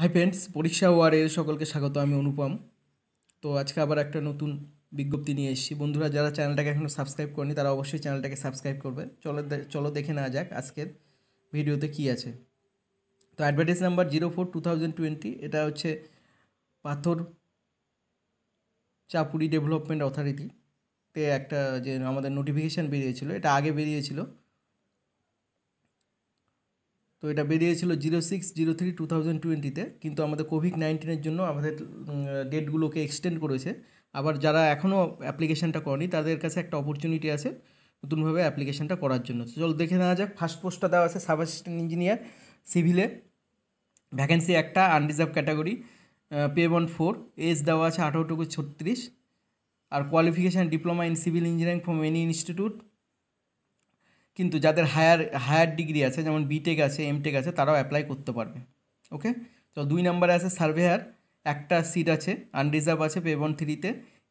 hi friends পরীক্ষা ওয়ারের সকলকে স্বাগত আমি অনুপম তো আজকে আবার একটা নতুন বিজ্ঞপ্তি নিয়ে এসেছি বন্ধুরা যারা চ্যানেলটাকে এখনও সাবস্ক্রাইব করেনি তারা অবশ্যই চ্যানেলটাকে সাবস্ক্রাইব করবে চলো চলো দেখে না যাক আজকের ভিডিওতে কি আছে তো advertise number zero four two thousand twenty এটা হচ্ছে পাথর চাপুরি ডেভেলপমেন্ট অথরিটিতে একটা যে আমাদের নোটিফিকেশান বেরিয়েছিল এটা আগে বেরিয়েছিল তো এটা বেরিয়েছিল zero six zero three two thousand টোয়েন্টিতে কিন্তু আমাদের কোভিড নাইন্টিনের জন্য আমাদের ডেটগুলোকে এক্সটেন্ড করেছে আবার যারা এখনও অ্যাপ্লিকেশানটা করেনি তাদের কাছে একটা অপরচুনিটি আছে নতুনভাবে অ্যাপ্লিকেশানটা করার জন্য চল দেখে নেওয়া যাক ফার্স্ট পোস্টটা দেওয়া আছে সাব অ্যাসিস্ট্যান্ট ইঞ্জিনিয়ার সিভিলে ভ্যাকেন্সি একটা unreserve category pay one four age দেওয়া আছে আঠারো টুকু ছত্রিশ আর qualification diploma in civil engineering from any institute কিন্তু যাদের হায়ার হায়ার ডিগ্রি আছে যেমন বিটেক আছে এমটেক আছে তারাও অ্যাপ্লাই করতে পারবে ওকে তো দুই নম্বরে আছে সার্ভেয়ার একটা সিট আছে আনরিজার্ভ আছে পেবন থ্রিতে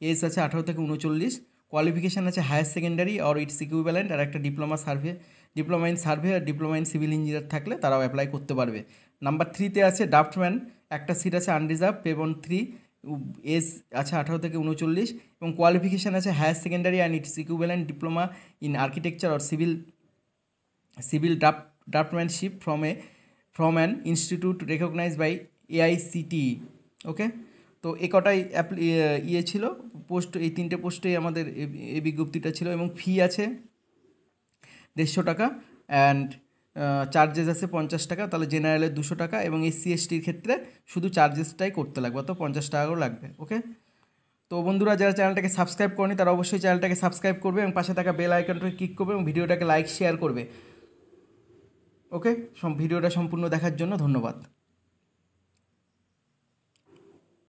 এজ আছে আঠারো থেকে উনচল্লিশ কোয়ালিফিকেশান আছে হায়ার সেকেন্ডারি আর ইটস ইকুইভ্যালেন্ট আর একটা diploma survey diploma in survey আর ডিপ্লোমা ইন সিভিল ইঞ্জিনিয়ার থাকলে তারাও অ্যাপ্লাই করতে পারবে নাম্বার থ্রিতে আছে ড্রাফটম্যান একটা সিট আছে আনরিজার্ভ পেবন থ্রি এজ আছে আঠারো থেকে উনচল্লিশ এবং কোয়ালিফিকেশান আছে higher secondary and it's equivalent diploma in architecture or civil civil draft draftsmanship from a from an institute recognise by AICTE okay তো এ কটাই ইয়ে ছিল পোস্ট এই তিনটে পোস্টেই আমাদের এই বিজ্ঞপ্তিটা ছিল এবং ফি আছে দেড়শো টাকা অ্যান্ড চার্জেস আছে পঞ্চাশ টাকা তাহলে জেনারেলের দুশো টাকা এবং এসসি এসটির ক্ষেত্রে শুধু চার্জেসটাই করতে লাগবে অত পঞ্চাশ টাকাও লাগবে ওকে তো বন্ধুরা যারা চ্যানেলটাকে সাবস্ক্রাইব করেনি তারা অবশ্যই চ্যানেলটাকে সাবস্ক্রাইব করবে এবং পাশে থাকা বেল আইকনটাকে ক্লিক করবে এবং ভিডিওটাকে লাইক শেয়ার করবে ওকে ভিডিওটা সম্পূর্ণ দেখার জন্য ধন্যবাদ